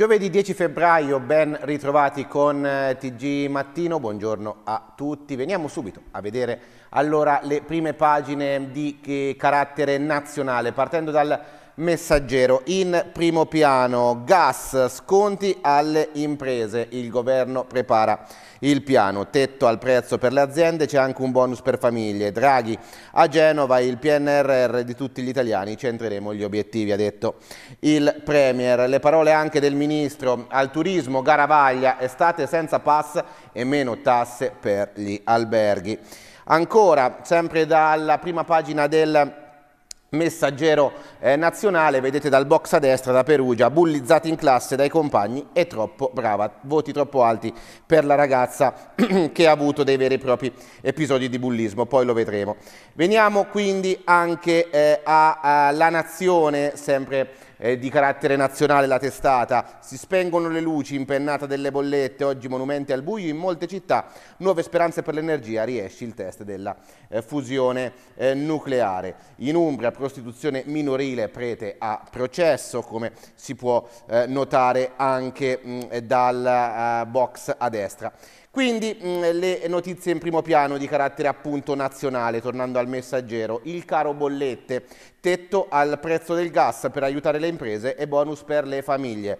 Giovedì 10 febbraio, ben ritrovati con eh, TG Mattino, buongiorno a tutti. Veniamo subito a vedere allora le prime pagine di eh, carattere nazionale, partendo dal Messaggero. In primo piano gas, sconti alle imprese, il governo prepara il piano, tetto al prezzo per le aziende, c'è anche un bonus per famiglie. Draghi a Genova, il PNRR di tutti gli italiani, centreremo gli obiettivi, ha detto il Premier. Le parole anche del Ministro al turismo, Garavaglia, estate senza pass e meno tasse per gli alberghi. Ancora, sempre dalla prima pagina del messaggero eh, nazionale, vedete dal box a destra da Perugia, bullizzata in classe dai compagni e troppo brava, voti troppo alti per la ragazza che ha avuto dei veri e propri episodi di bullismo, poi lo vedremo. Veniamo quindi anche eh, alla Nazione, sempre di carattere nazionale la testata. Si spengono le luci, impennata delle bollette, oggi monumenti al buio in molte città. Nuove speranze per l'energia, riesce il test della eh, fusione eh, nucleare. In Umbria prostituzione minorile prete a processo, come si può eh, notare anche mh, mm, dal uh, box a destra. Quindi mh, mm, le notizie in primo piano di carattere appunto nazionale, tornando al messaggero, il caro bollette, tetto al prezzo del gas per aiutare le imprese e bonus per le famiglie.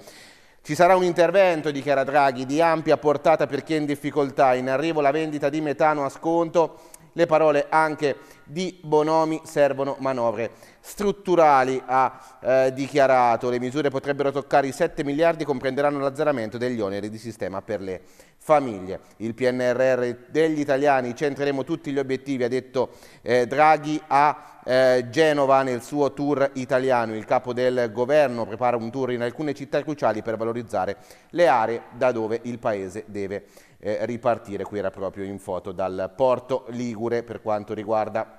Ci sarà un intervento, dichiara Draghi, di ampia portata per chi è in difficoltà, in arrivo la vendita di metano a sconto, le parole anche di Bonomi servono manovre strutturali ha eh, dichiarato. Le misure potrebbero toccare i 7 miliardi e comprenderanno l'azzeramento degli oneri di sistema per le famiglie. Il PNRR degli italiani, centreremo tutti gli obiettivi, ha detto eh, Draghi a eh, Genova nel suo tour italiano. Il capo del governo prepara un tour in alcune città cruciali per valorizzare le aree da dove il paese deve eh, ripartire. Qui era proprio in foto dal porto Ligure per quanto riguarda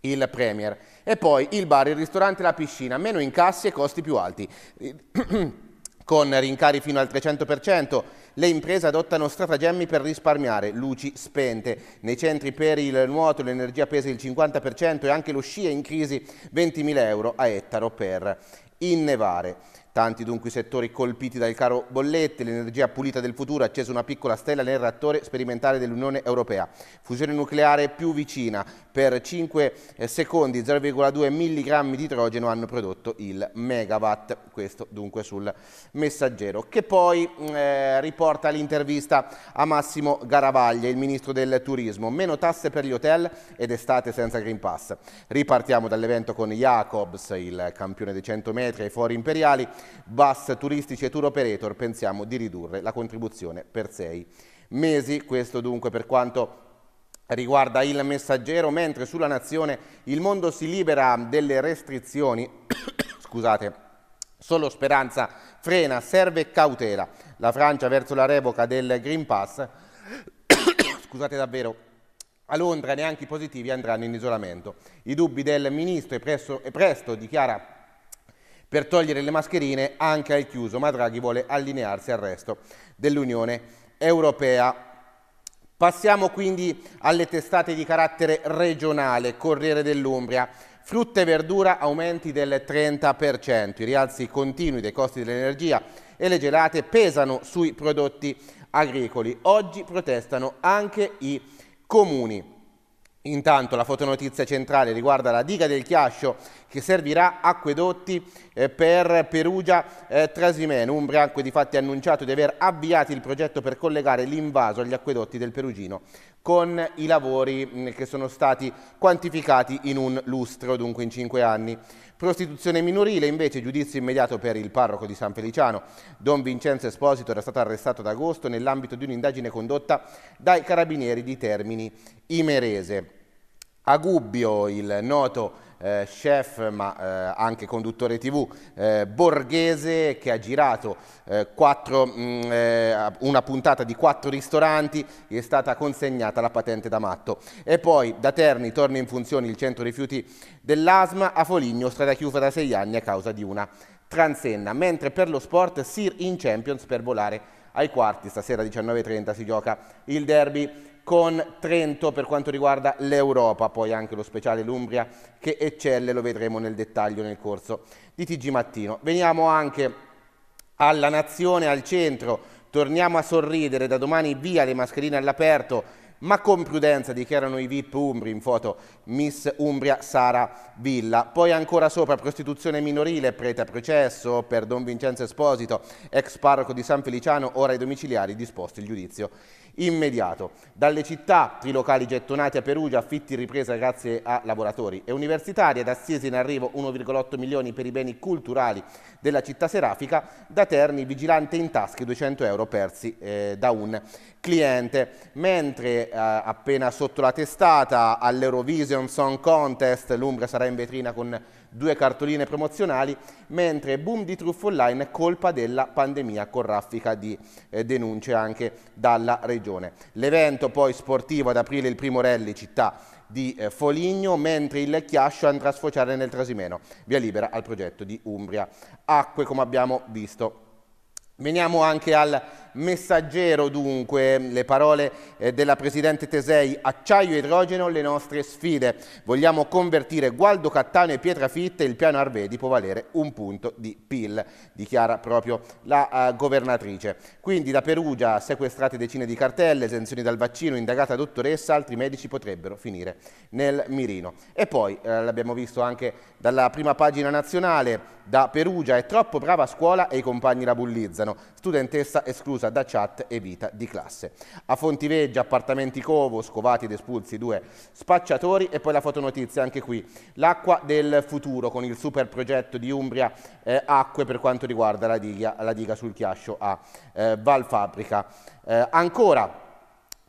il Premier. E poi il bar, il ristorante, la piscina, meno incassi e costi più alti. Con rincari fino al 300%, le imprese adottano stratagemmi per risparmiare, luci spente. Nei centri per il nuoto l'energia pesa il 50% e anche lo sci è in crisi, 20.000 euro a ettaro per innevare. Tanti dunque i settori colpiti dal caro bollette, l'energia pulita del futuro ha acceso una piccola stella nel reattore sperimentale dell'Unione Europea. Fusione nucleare più vicina, per 5 eh, secondi 0,2 mg di idrogeno hanno prodotto il megawatt. Questo dunque sul messaggero, che poi mm, eh, riporta l'intervista a Massimo Garavaglia, il ministro del turismo. Meno tasse per gli hotel ed estate senza Green Pass. Ripartiamo dall'evento con Jacobs, il campione dei 100 metri ai fori imperiali bus turistici e tour operator pensiamo di ridurre la contribuzione per sei mesi. Questo dunque per quanto riguarda il messaggero, mentre sulla nazione il mondo si libera delle restrizioni, scusate, solo speranza frena, serve cautela. La Francia verso la revoca del Green Pass, scusate davvero, a Londra neanche i positivi andranno in isolamento. I dubbi del ministro e presto, e presto dichiara per togliere le mascherine anche al chiuso, ma Draghi vuole allinearsi al resto dell'Unione Europea. Passiamo quindi alle testate di carattere regionale, Corriere dell'Umbria. Frutta e verdura aumenti del 30%, i rialzi continui dei costi dell'energia e le gelate pesano sui prodotti agricoli. Oggi protestano anche i comuni. Intanto la fotonotizia centrale riguarda la diga del Chiascio che servirà acquedotti eh, per Perugia eh, Trasimeno. Umbria anche di fatti annunciato di aver avviato il progetto per collegare l'invaso agli acquedotti del Perugino con i lavori mm, che sono stati quantificati in un lustro, dunque in cinque anni. Prostituzione minorile, invece, giudizio immediato per il parroco di San Feliciano. Don Vincenzo Esposito era stato arrestato ad agosto nell'ambito di un'indagine condotta dai carabinieri di Termini Imerese. A Gubbio, il noto eh, chef ma eh, anche conduttore tv eh, borghese che ha girato eh, quattro, mh, mm, eh, una puntata di quattro ristoranti, gli è stata consegnata la patente da matto. E poi da Terni torna in funzione il centro rifiuti dell'ASMA, a Foligno strada chiusa da sei anni a causa di una transenna, mentre per lo sport Sir in Champions per volare ai quarti, stasera 19.30 si gioca il derby con Trento per quanto riguarda l'Europa, poi anche lo speciale l'Umbria che eccelle, lo vedremo nel dettaglio nel corso di TG Mattino. Veniamo anche alla nazione, al centro, torniamo a sorridere, da domani via le mascherine all'aperto, ma con prudenza dichiarano i VIP Umbri in foto Miss Umbria Sara Villa. Poi ancora sopra prostituzione minorile, prete a processo per Don Vincenzo Esposito, ex parroco di San Feliciano, ora ai domiciliari disposto il giudizio immediato. Dalle città, trilocali gettonati a Perugia, affitti in ripresa grazie a lavoratori e universitari, ad Assiesi in arrivo 1,8 milioni per i beni culturali della città serafica, da Terni vigilante in tasche 200 euro persi eh, da un cliente. Mentre eh, appena sotto la testata all'Eurovision Song Contest l'Umbria sarà in vetrina con due cartoline promozionali, mentre boom di truffa online è colpa della pandemia con raffica di eh, denunce anche dalla regione. L'evento poi sportivo ad aprile il primo rally città di eh, Foligno, mentre il Chiascio andrà a sfociare nel Trasimeno, via libera al progetto di Umbria. Acque, come abbiamo visto. Veniamo anche al messaggero dunque le parole eh, della Presidente Tesei, acciaio e idrogeno le nostre sfide. Vogliamo convertire Gualdo Cattano e Pietrafitte, il piano Arvedi può valere un punto di PIL, dichiara proprio la eh, governatrice. Quindi da Perugia sequestrate decine di cartelle, esenzioni dal vaccino, indagata dottoressa, altri medici potrebbero finire nel mirino. E poi, eh, l'abbiamo visto anche dalla prima pagina nazionale, da Perugia è troppo brava a scuola e i compagni la bullizzano. Studentessa esclusa esclusa da chat e vita di classe. A Fontiveggia, appartamenti Covo, scovati ed espulsi due spacciatori e poi la fotonotizia anche qui. L'acqua del futuro con il super progetto di Umbria eh, Acque per quanto riguarda la diga, la diga sul Chiascio a eh, Valfabbrica. Eh, ancora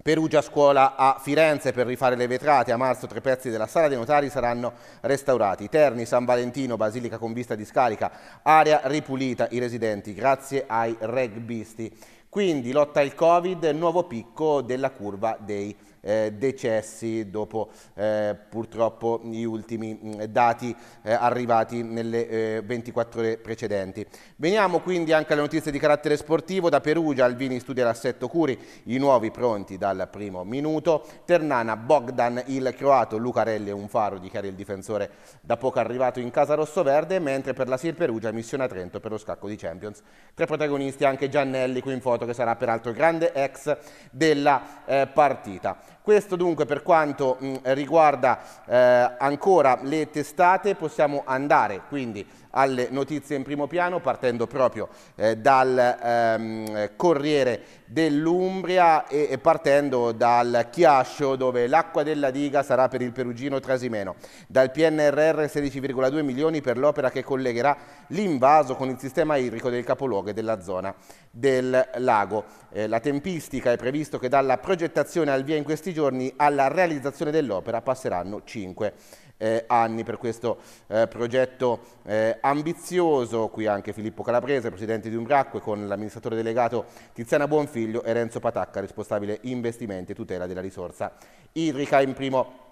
Perugia scuola a Firenze per rifare le vetrate, a marzo tre pezzi della sala dei notari saranno restaurati, Terni, San Valentino, Basilica con vista di scarica, area ripulita, i residenti grazie ai rugbisti. Quindi lotta al Covid, nuovo picco della curva dei eh, decessi dopo eh, purtroppo gli ultimi mm, dati eh, arrivati nelle 24 eh, ore precedenti. Veniamo quindi anche alle notizie di carattere sportivo, da Perugia Alvini studia l'assetto Curi, i nuovi pronti dal primo minuto, Ternana, Bogdan, il croato, Lucarelli e un faro dichiara il difensore da poco arrivato in casa rossoverde, mentre per la Sir Perugia missione a Trento per lo scacco di Champions. Tre protagonisti anche Giannelli qui in foto che sarà peraltro grande ex della eh, partita. Questo dunque per quanto mh, riguarda eh, ancora le testate, possiamo andare quindi alle notizie in primo piano partendo proprio eh, dal ehm, Corriere dell'Umbria e, e, partendo dal Chiascio dove l'acqua della diga sarà per il Perugino Trasimeno, dal PNRR 16,2 milioni per l'opera che collegherà l'invaso con il sistema idrico del capoluogo e della zona del lago. Eh, la tempistica è previsto che dalla progettazione al via in questi giorni alla realizzazione dell'opera passeranno 5 eh, anni per questo eh, progetto eh, ambizioso. Qui anche Filippo Calabrese, presidente di Umbracque, con l'amministratore delegato Tiziana Buonfiglio e Renzo Patacca, responsabile investimenti e tutela della risorsa idrica. In primo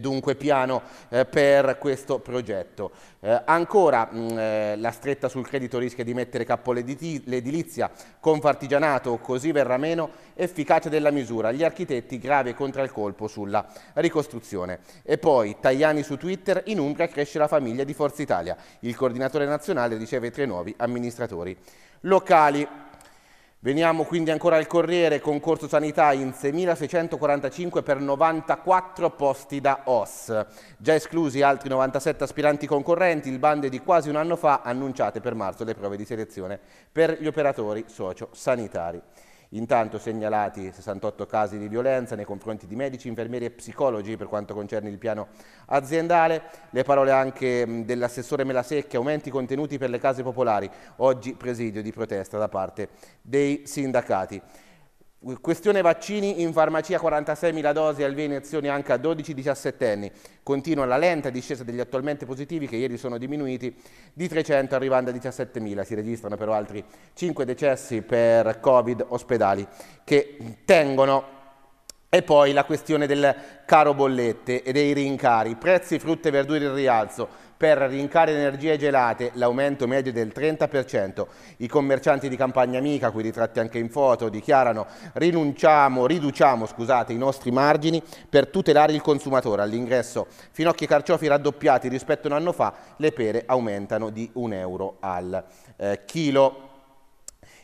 dunque piano eh, per questo progetto. Eh, ancora mh, mm, eh, la stretta sul credito rischia di mettere capo l'edilizia, confartigianato così verrà meno efficacia della misura, gli architetti grave contra il colpo sulla ricostruzione. E poi Tajani su Twitter, in Umbria cresce la famiglia di Forza Italia, il coordinatore nazionale riceve tre nuovi amministratori locali. Veniamo quindi ancora al Corriere, concorso sanità in 6.645 per 94 posti da OS. Già esclusi altri 97 aspiranti concorrenti, il bando è di quasi un anno fa annunciate per marzo le prove di selezione per gli operatori socio-sanitari. Intanto segnalati 68 casi di violenza nei confronti di medici, infermieri e psicologi per quanto concerne il piano aziendale. Le parole anche mm, dell'assessore Melasecchi, aumenti contenuti per le case popolari, oggi presidio di protesta da parte dei sindacati. Questione vaccini, in farmacia 46.000 dosi al iniezioni anche a 12-17 anni. Continua la lenta discesa degli attualmente positivi che ieri sono diminuiti di 300 arrivando a 17.000. Si registrano però altri 5 decessi per Covid ospedali che tengono e poi la questione del caro bollette e dei rincari, prezzi, frutta e verdure in rialzo, per rincare energie gelate, l'aumento medio del 30%. I commercianti di Campagna Amica, qui ritratti anche in foto, dichiarano rinunciamo, riduciamo scusate, i nostri margini per tutelare il consumatore. All'ingresso finocchi e carciofi raddoppiati rispetto a un anno fa, le pere aumentano di 1 euro al eh, chilo.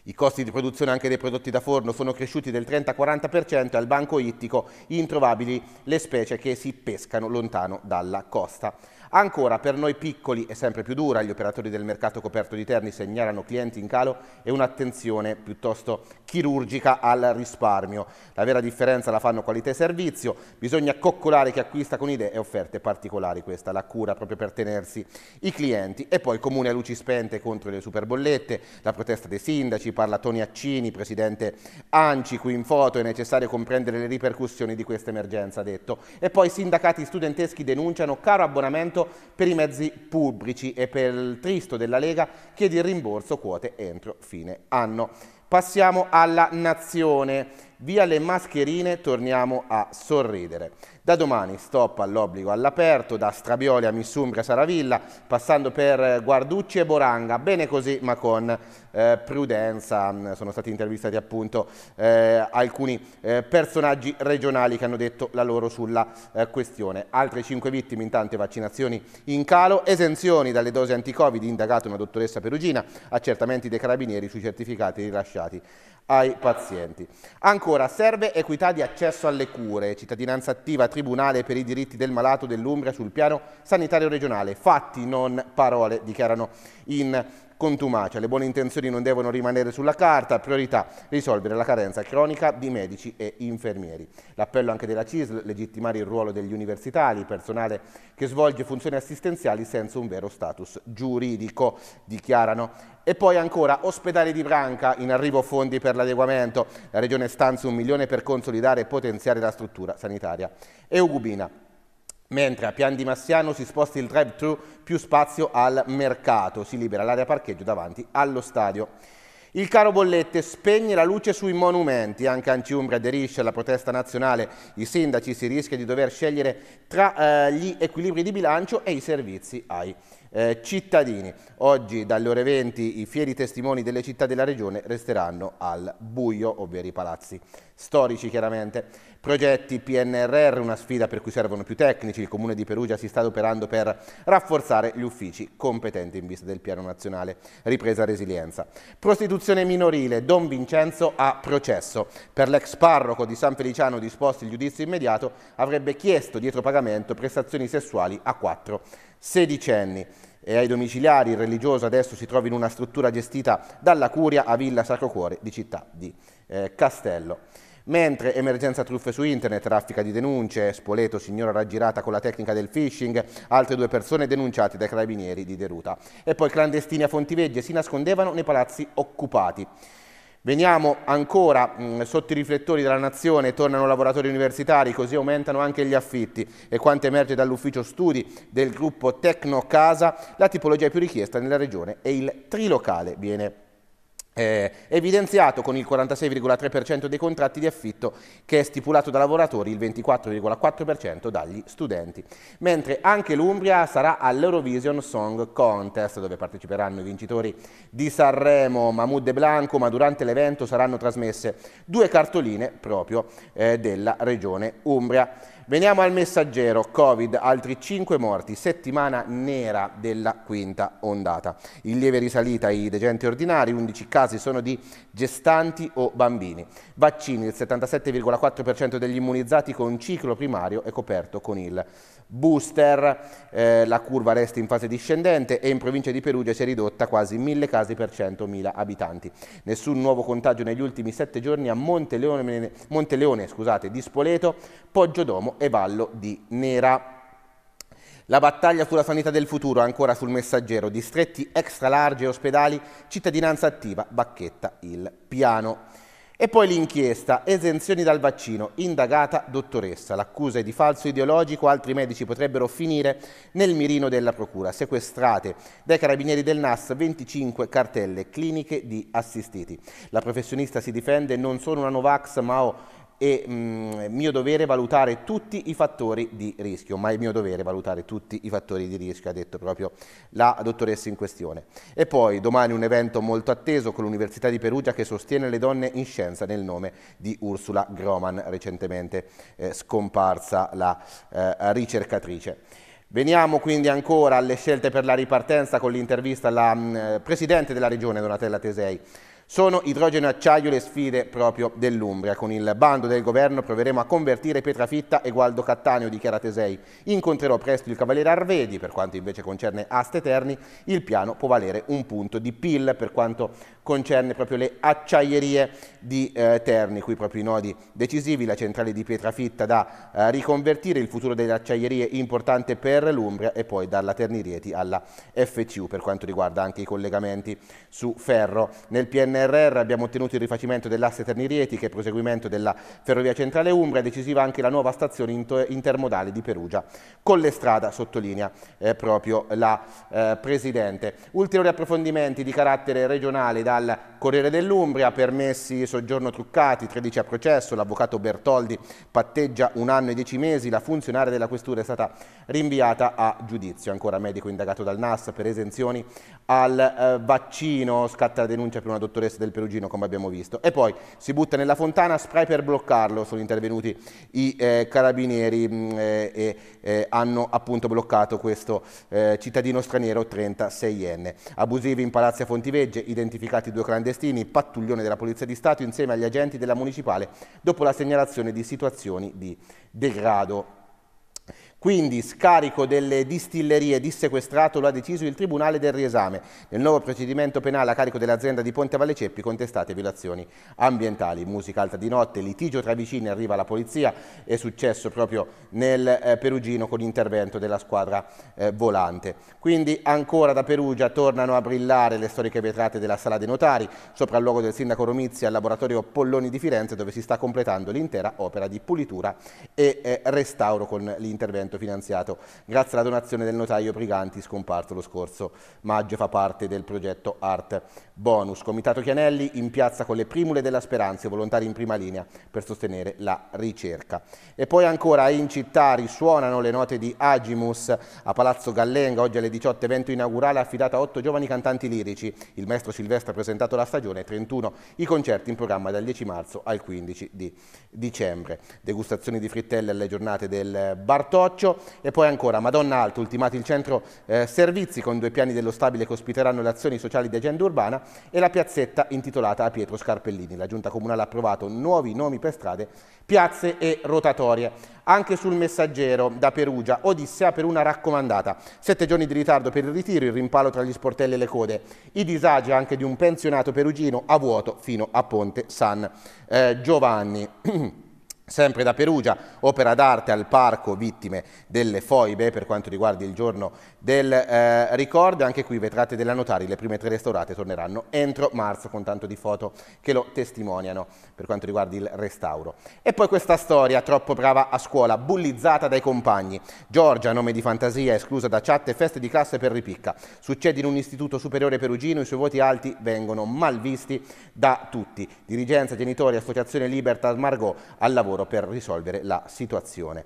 I costi di produzione anche dei prodotti da forno sono cresciuti del 30-40% e al banco ittico introvabili le specie che si pescano lontano dalla costa. Ancora per noi piccoli è sempre più dura, gli operatori del mercato coperto di Terni segnalano clienti in calo e un'attenzione piuttosto chirurgica al risparmio. La vera differenza la fanno qualità e servizio, bisogna coccolare chi acquista con idee e offerte particolari, questa la cura proprio per tenersi i clienti. E poi comune a luci spente contro le superbollette, la protesta dei sindaci, parla Toni Accini, presidente Anci, qui in foto, è necessario comprendere le ripercussioni di questa emergenza, ha detto. E poi sindacati studenteschi denunciano caro abbonamento per i mezzi pubblici e per il tristo della Lega chiede il rimborso quote entro fine anno. Passiamo alla Nazione. Via le mascherine torniamo a sorridere. Da domani stop all'obbligo all'aperto, da Strabioli a Missumbria Saravilla, passando per Guarducci e Boranga, bene così ma con eh, prudenza. Sono stati intervistati appunto eh, alcuni eh, personaggi regionali che hanno detto la loro sulla eh, questione. Altre 5 vittime in tante vaccinazioni in calo, esenzioni dalle dose dosi anticovid, indagato una dottoressa perugina, accertamenti dei carabinieri sui certificati rilasciati ai pazienti. Ancora Ancora, serve equità di accesso alle cure, cittadinanza attiva, tribunale per i diritti del malato dell'Umbria sul piano sanitario regionale. Fatti, non parole, dichiarano in contumacia. Le buone intenzioni non devono rimanere sulla carta, priorità risolvere la carenza cronica di medici e infermieri. L'appello anche della CISL, legittimare il ruolo degli universitari, personale che svolge funzioni assistenziali senza un vero status giuridico, dichiarano. E poi ancora ospedale di Branca, in arrivo fondi per l'adeguamento. La regione stanzia un milione per consolidare e potenziare la struttura sanitaria. E Ugubina, mentre a Pian di Massiano si sposta il drive-thru più spazio al mercato, si libera l'area parcheggio davanti allo stadio. Il caro bollette spegne la luce sui monumenti, anche Antiumbria aderisce alla protesta nazionale, i sindaci si rischia di dover scegliere tra eh, gli equilibri di bilancio e i servizi ai eh, cittadini. Oggi dalle ore 20 i fieri testimoni delle città della regione resteranno al buio, ovvero i palazzi storici chiaramente. Progetti PNRR, una sfida per cui servono più tecnici, il Comune di Perugia si sta adoperando per rafforzare gli uffici competenti in vista del Piano Nazionale Ripresa e Resilienza. Prostituzione minorile, Don Vincenzo ha processo. Per l'ex parroco di San Feliciano disposto il giudizio immediato avrebbe chiesto dietro pagamento prestazioni sessuali a quattro sedicenni e ai domiciliari il religioso adesso si trova in una struttura gestita dalla Curia a Villa Sacro Cuore di Città di eh, Castello. Mentre emergenza truffe su internet, traffica di denunce, Spoleto, signora raggirata con la tecnica del phishing, altre due persone denunciate dai carabinieri di Deruta. E poi clandestini a Fontivegge si nascondevano nei palazzi occupati. Veniamo ancora mh, mm, sotto i riflettori della nazione, tornano lavoratori universitari, così aumentano anche gli affitti e quanto emerge dall'ufficio studi del gruppo Tecno Casa, la tipologia più richiesta nella regione è il trilocale, viene eh, evidenziato con il 46,3% dei contratti di affitto che è stipulato da lavoratori, il 24,4% dagli studenti. Mentre anche l'Umbria sarà all'Eurovision Song Contest, dove parteciperanno i vincitori di Sanremo, Mahmoud De Blanco, ma durante l'evento saranno trasmesse due cartoline proprio eh, della regione Umbria. Veniamo al messaggero, Covid, altri 5 morti, settimana nera della quinta ondata. In lieve risalita i degenti ordinari, 11 casi sono di gestanti o bambini. Vaccini, il 77,4% degli immunizzati con ciclo primario è coperto con il booster, eh, la curva resta in fase discendente e in provincia di Perugia si è ridotta quasi mille casi per 100.000 abitanti. Nessun nuovo contagio negli ultimi 7 giorni a Monteleone, Monteleone scusate, di Spoleto, Poggiodomo e Vallo di Nera. La battaglia sulla sanità del futuro ancora sul messaggero, distretti extra larghi e ospedali, cittadinanza attiva, bacchetta il piano. E poi l'inchiesta, esenzioni dal vaccino, indagata dottoressa, l'accusa è di falso ideologico, altri medici potrebbero finire nel mirino della procura, sequestrate dai carabinieri del NAS 25 cartelle cliniche di assistiti. La professionista si difende, non sono una Novax ma ho e mh, mm, mio dovere valutare tutti i fattori di rischio, ma è mio dovere valutare tutti i fattori di rischio, ha detto proprio la dottoressa in questione. E poi domani un evento molto atteso con l'Università di Perugia che sostiene le donne in scienza nel nome di Ursula Groman, recentemente eh, scomparsa la eh, ricercatrice. Veniamo quindi ancora alle scelte per la ripartenza con l'intervista alla mh, mm, Presidente della Regione, Donatella Tesei. Sono idrogeno e acciaio le sfide proprio dell'Umbria. Con il bando del governo proveremo a convertire Pietrafitta e Gualdo Cattaneo di Caratesei. Incontrerò presto il cavaliere Arvedi, per quanto invece concerne Aste Terni, il piano può valere un punto di PIL per quanto concerne proprio le acciaierie di eh, Terni, qui proprio i nodi decisivi, la centrale di Pietrafitta da eh, riconvertire, il futuro delle acciaierie importante per l'Umbria e poi dalla Ternirieti alla FCU per quanto riguarda anche i collegamenti su ferro. Nel PNR PNRR abbiamo ottenuto il rifacimento dell'asse Terni-Rieti che è proseguimento della ferrovia centrale Umbria, è decisiva anche la nuova stazione intermodale di Perugia. Con le strada, sottolinea eh, proprio la eh, Presidente. Ulteriori approfondimenti di carattere regionale dal Corriere dell'Umbria, permessi soggiorno truccati, 13 a processo, l'avvocato Bertoldi patteggia un anno e dieci mesi, la funzionaria della questura è stata rinviata a giudizio, ancora medico indagato dal NAS per esenzioni al eh, vaccino, scatta la denuncia per una dottoressa difesa del Perugino come abbiamo visto. E poi si butta nella fontana, spray per bloccarlo, sono intervenuti i eh, carabinieri mm, eh, e eh, hanno appunto bloccato questo eh, cittadino straniero 36enne. Abusivi in palazzo a Fontivegge, identificati due clandestini, pattuglione della Polizia di Stato insieme agli agenti della Municipale dopo la segnalazione di situazioni di degrado. Quindi scarico delle distillerie dissequestrato lo ha deciso il Tribunale del riesame nel nuovo procedimento penale a carico dell'azienda di Ponte Valle Ceppi contestate violazioni ambientali. Musica alta di notte, litigio tra vicini, arriva la polizia, è successo proprio nel eh, Perugino con l'intervento della squadra eh, volante. Quindi ancora da Perugia tornano a brillare le storiche vetrate della Sala dei Notari, sopra il luogo del sindaco Romizia al laboratorio Polloni di Firenze dove si sta completando l'intera opera di pulitura e eh, restauro con l'intervento investimento finanziato grazie alla donazione del notaio Briganti scomparso lo scorso maggio, fa parte del progetto Art Bonus. Comitato Chianelli in piazza con le primule della speranza, volontari in prima linea per sostenere la ricerca. E poi ancora in città risuonano le note di Agimus a Palazzo Gallenga, oggi alle 18 evento inaugurale affidato a otto giovani cantanti lirici. Il maestro Silvestro ha presentato la stagione 31, i concerti in programma dal 10 marzo al 15 di dicembre. Degustazioni di frittelle alle giornate del Bartocci Capaccio e poi ancora Madonna Alto, ultimati il centro eh, servizi con due piani dello stabile che ospiteranno le azioni sociali di agenda urbana e la piazzetta intitolata a Pietro Scarpellini. La giunta comunale ha approvato nuovi nomi per strade, piazze e rotatorie. Anche sul messaggero da Perugia, Odissea per una raccomandata. Sette giorni di ritardo per il ritiro, il rimpalo tra gli sportelli e le code. I disagi anche di un pensionato perugino a vuoto fino a Ponte San eh, Giovanni. Sempre da Perugia, opera d'arte al parco vittime delle foibe per quanto riguarda il giorno del eh, ricordo, anche qui vetrate della Notari, le prime tre restaurate torneranno entro marzo con tanto di foto che lo testimoniano per quanto riguarda il restauro. E poi questa storia, troppo brava a scuola, bullizzata dai compagni. Giorgia, nome di fantasia, esclusa da chat e feste di classe per ripicca. Succede in un istituto superiore perugino, i suoi voti alti vengono malvisti da tutti. Dirigenza, genitori, associazione Libertas, Margot al lavoro euro per risolvere la situazione.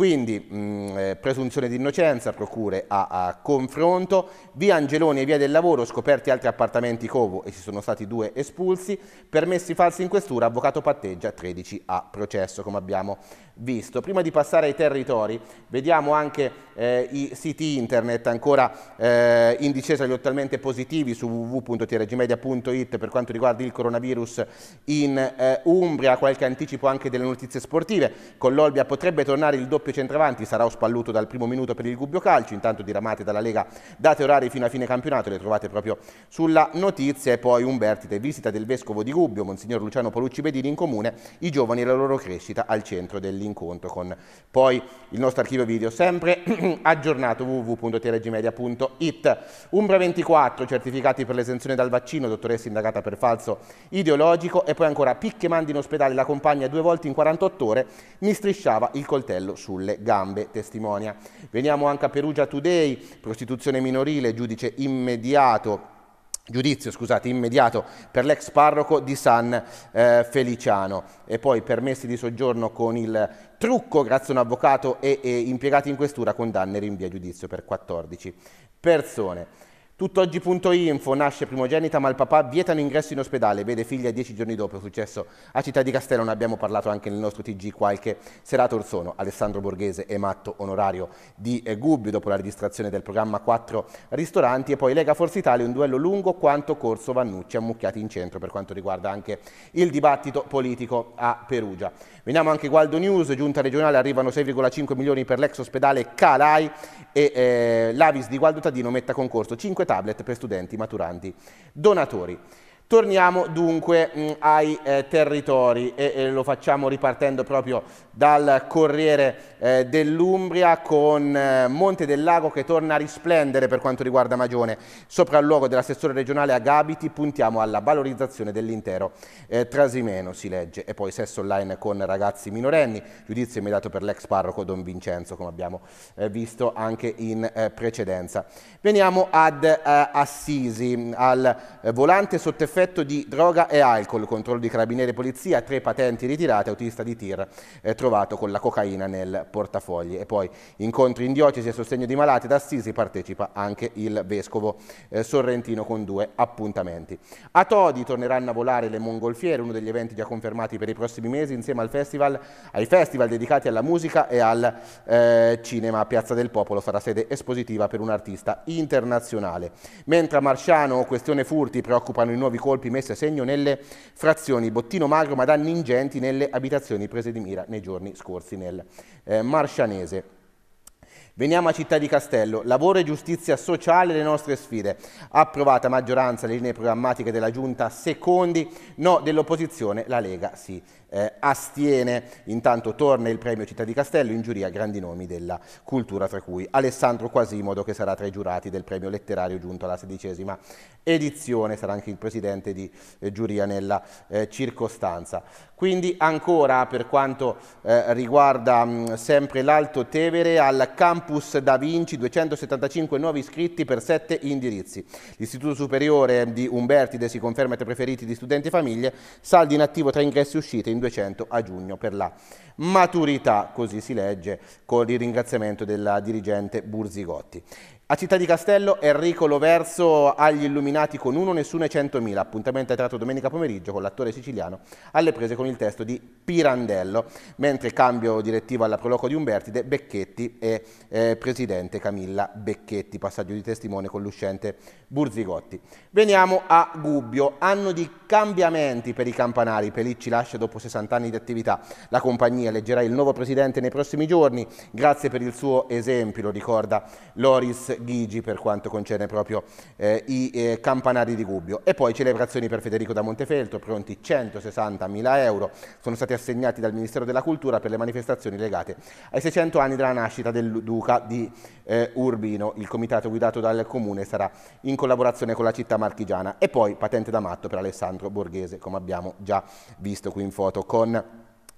Quindi mh, mm, eh, presunzione di innocenza, procure a, a, confronto, via Angeloni e via del lavoro scoperti altri appartamenti Covo e ci sono stati due espulsi, permessi falsi in questura, avvocato patteggia 13 a processo come abbiamo visto. Prima di passare ai territori vediamo anche eh, i siti internet ancora eh, in discesa gli ottalmente positivi su www.trgmedia.it per quanto riguarda il coronavirus in eh, Umbria, qualche anticipo anche delle notizie sportive, con l'Olbia potrebbe tornare il doppio e centravanti sarà spalluto dal primo minuto per il Gubbio Calcio, intanto diramate dalla Lega date orari fino a fine campionato, le trovate proprio sulla notizia e poi un vertite, visita del Vescovo di Gubbio, Monsignor Luciano Polucci Bedini in comune, i giovani e la loro crescita al centro dell'incontro con poi il nostro archivio video sempre aggiornato www.telegimedia.it Umbra 24, certificati per l'esenzione dal vaccino, dottoressa indagata per falso ideologico e poi ancora Picche mandi in ospedale la compagna due volte in 48 ore, mi strisciava il coltello sul sulle gambe, testimonia. Veniamo anche a Perugia Today, prostituzione minorile, giudice immediato giudizio scusate, immediato per l'ex parroco di San eh, Feliciano e poi permessi di soggiorno con il trucco grazie a un avvocato e, e impiegati in questura condanne rinvia giudizio per 14 persone. Tuttoggi.info nasce primogenita ma il papà vieta l'ingresso in ospedale, vede figlia dieci giorni dopo, è successo a Città di Castello, ne abbiamo parlato anche nel nostro TG qualche serata orsono. Alessandro Borghese è matto onorario di eh, Gubbio dopo la registrazione del programma 4 ristoranti e poi Lega Forza Italia un duello lungo quanto Corso Vannucci ammucchiati in centro per quanto riguarda anche il dibattito politico a Perugia. Veniamo anche Gualdo News, giunta regionale arrivano 6,5 milioni per l'ex ospedale Calai e eh, l'Avis di Gualdo Tadino mette a concorso 5 tablet per studenti, maturanti, donatori. Torniamo dunque mh, mm, ai eh, territori e, e, lo facciamo ripartendo proprio dal Corriere eh, dell'Umbria con eh, Monte del Lago che torna a risplendere per quanto riguarda Magione. Sopra il luogo dell'assessore regionale Agabiti puntiamo alla valorizzazione dell'intero eh, Trasimeno, si legge. E poi sesso online con ragazzi minorenni, giudizio immediato per l'ex parroco Don Vincenzo come abbiamo eh, visto anche in eh, precedenza. Veniamo ad Assisi, al volante sotto effetto effetto di droga e alcol, controllo di carabinieri e polizia, tre patenti ritirate, autista di tir eh, trovato con la cocaina nel portafogli. E poi incontri in diocesi a sostegno di malati ad Assisi partecipa anche il vescovo eh, sorrentino con due appuntamenti. A Todi torneranno a volare le mongolfiere, uno degli eventi già confermati per i prossimi mesi insieme festival, ai festival dedicati alla musica e al eh, cinema. Piazza del Popolo sarà sede espositiva per un artista internazionale. Mentre a Marciano questione furti preoccupano i nuovi corsi colpi messi a segno nelle frazioni Bottino Magro ma danni ingenti nelle abitazioni prese di mira nei giorni scorsi nel eh, Marscianese. Veniamo a Città di Castello, lavoro e giustizia sociale le nostre sfide. Approvata maggioranza le linee programmatiche della Giunta, secondi no dell'opposizione, la Lega sì eh, astiene. Intanto torna il premio Città di Castello in giuria grandi nomi della cultura, tra cui Alessandro Quasimodo che sarà tra i giurati del premio letterario giunto alla sedicesima edizione, sarà anche il presidente di eh, giuria nella eh, circostanza. Quindi ancora per quanto eh, riguarda mh, mm, sempre l'Alto Tevere, al campus Da Vinci 275 nuovi iscritti per 7 indirizzi. L'Istituto Superiore di Umbertide si conferma tra i preferiti di studenti e famiglie, saldi in attivo tra ingressi e uscite, 1200 a giugno per la maturità, così si legge con il ringraziamento della dirigente Burzigotti. A Città di Castello, Enrico Loverso agli Illuminati con uno, nessuno e centomila. Appuntamento è tratto domenica pomeriggio con l'attore siciliano alle prese con il testo di Pirandello. Mentre cambio direttivo alla Proloco di Umbertide, Becchetti e eh, presidente Camilla Becchetti. Passaggio di testimone con l'uscente Burzigotti. Veniamo a Gubbio. Anno di cambiamenti per i campanari. Pelicci lascia dopo 60 anni di attività. La compagnia leggerà il nuovo presidente nei prossimi giorni. Grazie per il suo esempio, lo ricorda Loris Ghigi per quanto concerne proprio eh, i eh, campanari di Gubbio. E poi celebrazioni per Federico da Montefeltro, pronti mila euro, sono stati assegnati dal Ministero della Cultura per le manifestazioni legate ai 600 anni della nascita del Duca di eh, Urbino. Il comitato guidato dal Comune sarà in collaborazione con la città marchigiana. E poi patente da matto per Alessandro Borghese, come abbiamo già visto qui in foto, con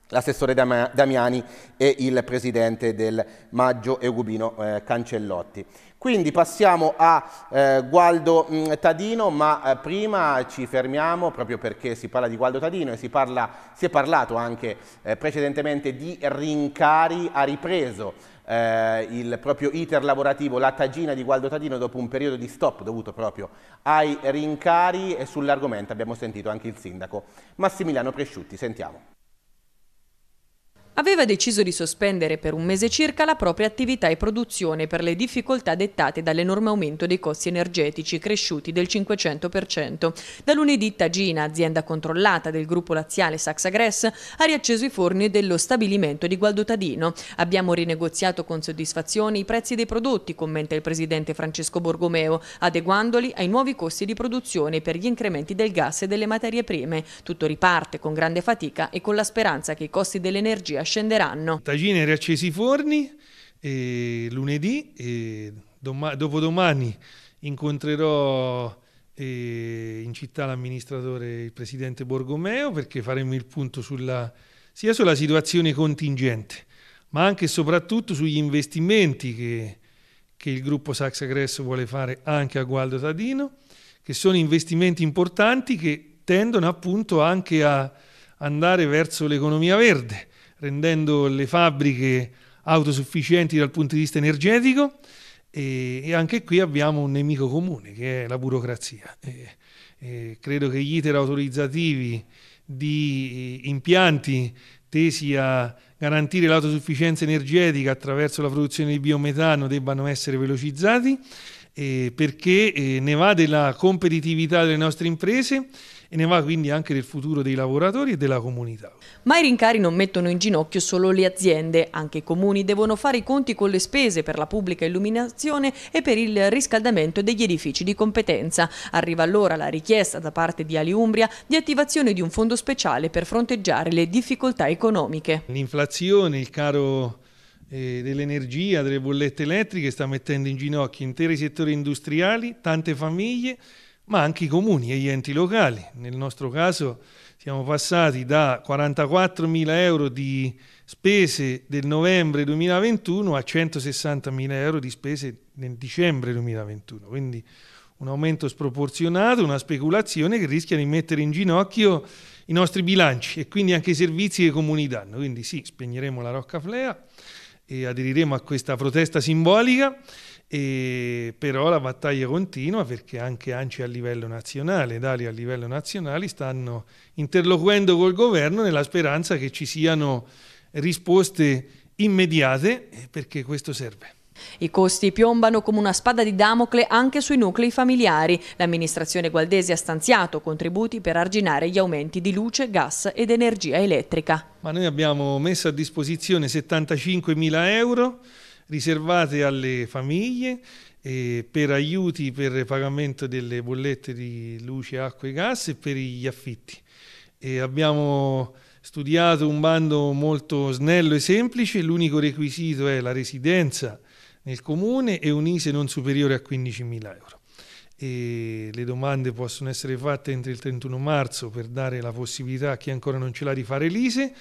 l'assessore Damiani e il presidente del Maggio Eugubino eh, Cancellotti. Quindi passiamo a eh, Gualdo mh, mm, Tadino, ma eh, prima ci fermiamo proprio perché si parla di Gualdo Tadino e si, parla, si è parlato anche eh, precedentemente di rincari, ha ripreso eh, il proprio iter lavorativo, la tagina di Gualdo Tadino dopo un periodo di stop dovuto proprio ai rincari e sull'argomento abbiamo sentito anche il sindaco Massimiliano Presciutti, sentiamo aveva deciso di sospendere per un mese circa la propria attività e produzione per le difficoltà dettate dall'enorme aumento dei costi energetici cresciuti del 500%. Da lunedì Tagina, azienda controllata del gruppo laziale Saxagress, ha riacceso i forni dello stabilimento di Gualdotadino. Abbiamo rinegoziato con soddisfazione i prezzi dei prodotti, commenta il presidente Francesco Borgomeo, adeguandoli ai nuovi costi di produzione per gli incrementi del gas e delle materie prime. Tutto riparte con grande fatica e con la speranza che i costi dell'energia Calabria scenderanno. Tagine riaccesi i forni e lunedì e doma dopodomani incontrerò in città l'amministratore, il presidente Borgomeo, perché faremo il punto sulla, sia sulla situazione contingente, ma anche e soprattutto sugli investimenti che, che il gruppo Saxa Gresso vuole fare anche a Gualdo Tadino, che sono investimenti importanti che tendono appunto anche a andare verso l'economia verde rendendo le fabbriche autosufficienti dal punto di vista energetico e, e anche qui abbiamo un nemico comune che è la burocrazia. E, e credo che gli iter autorizzativi di eh, impianti tesi a garantire l'autosufficienza energetica attraverso la produzione di biometano debbano essere velocizzati eh, perché eh, ne va della competitività delle nostre imprese e ne va quindi anche del futuro dei lavoratori e della comunità. Ma i rincari non mettono in ginocchio solo le aziende, anche i comuni devono fare i conti con le spese per la pubblica illuminazione e per il riscaldamento degli edifici di competenza. Arriva allora la richiesta da parte di Ali Umbria di attivazione di un fondo speciale per fronteggiare le difficoltà economiche. L'inflazione, il caro eh, dell'energia, delle bollette elettriche, sta mettendo in ginocchio interi settori industriali, tante famiglie ma anche i comuni e gli enti locali. Nel nostro caso siamo passati da 44.000 euro di spese del novembre 2021 a 160.000 euro di spese nel dicembre 2021, quindi un aumento sproporzionato, una speculazione che rischia di mettere in ginocchio i nostri bilanci e quindi anche i servizi che i comuni danno. Quindi sì, spegneremo la Roccaflea e aderiremo a questa protesta simbolica e però la battaglia continua perché anche ANCI a livello nazionale, ed ALI a livello nazionale stanno interloquendo col governo nella speranza che ci siano risposte immediate eh, perché questo serve. I costi piombano come una spada di Damocle anche sui nuclei familiari. L'amministrazione gualdese ha stanziato contributi per arginare gli aumenti di luce, gas ed energia elettrica. Ma noi abbiamo messo a disposizione 75 mila euro riservate alle famiglie eh, per aiuti per il pagamento delle bollette di luce, acqua e gas e per gli affitti. E abbiamo studiato un bando molto snello e semplice, l'unico requisito è la residenza nel comune e un ISE non superiore a 15.000 euro. E le domande possono essere fatte entro il 31 marzo per dare la possibilità a chi ancora non ce l'ha di fare l'ISE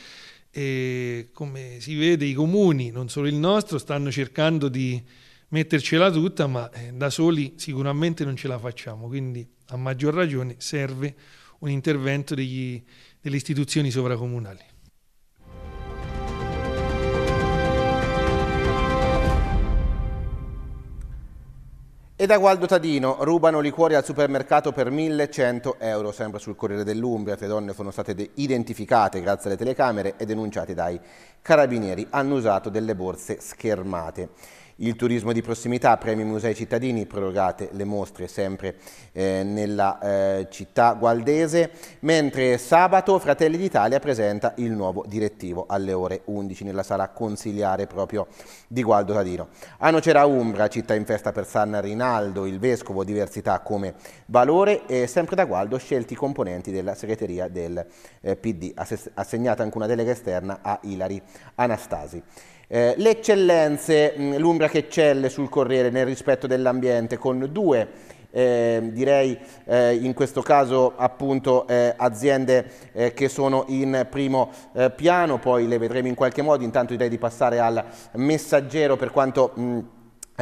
e come si vede i comuni, non solo il nostro, stanno cercando di mettercela tutta, ma eh, da soli sicuramente non ce la facciamo, quindi a maggior ragione serve un intervento degli, delle istituzioni sovracomunali. E da Gualdo Tadino rubano liquori al supermercato per 1100 euro, sempre sul Corriere dell'Umbria. Tre donne sono state identificate grazie alle telecamere e denunciate dai carabinieri. Hanno usato delle borse schermate il turismo di prossimità, premi musei cittadini, prorogate le mostre sempre eh, nella eh, città gualdese, mentre sabato Fratelli d'Italia presenta il nuovo direttivo alle ore 11 nella sala consiliare proprio di Gualdo Tadino. A Nocera Umbra, città in festa per San Rinaldo, il Vescovo Diversità come valore e sempre da Gualdo scelti i componenti della segreteria del eh, PD, assegnata anche una delega esterna a Ilari Anastasi. Eh, le eccellenze, mm, l'Umbria che eccelle sul Corriere nel rispetto dell'ambiente con due eh, direi eh, in questo caso appunto eh, aziende eh, che sono in primo eh, piano, poi le vedremo in qualche modo, intanto direi di passare al messaggero per quanto... Mh, mm,